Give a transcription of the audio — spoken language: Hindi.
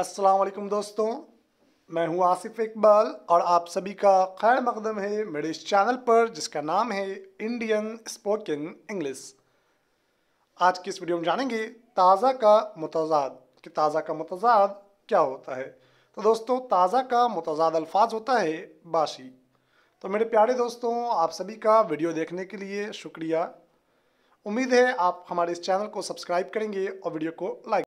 अस्सलाम वालेकुम दोस्तों मैं हूं आसिफ इकबाल और आप सभी का खैर मकदम है मेरे इस चैनल पर जिसका नाम है इंडियन स्पोकन इंग्लिश आज की इस वीडियो में जानेंगे ताज़ा का मुतजाद कि ताज़ा का मतजाद क्या होता है तो दोस्तों ताज़ा का मतजाद अल्फाज होता है बाशी तो मेरे प्यारे दोस्तों आप सभी का वीडियो देखने के लिए शुक्रिया उम्मीद है आप हमारे इस चैनल को सब्सक्राइब करेंगे और वीडियो को लाइक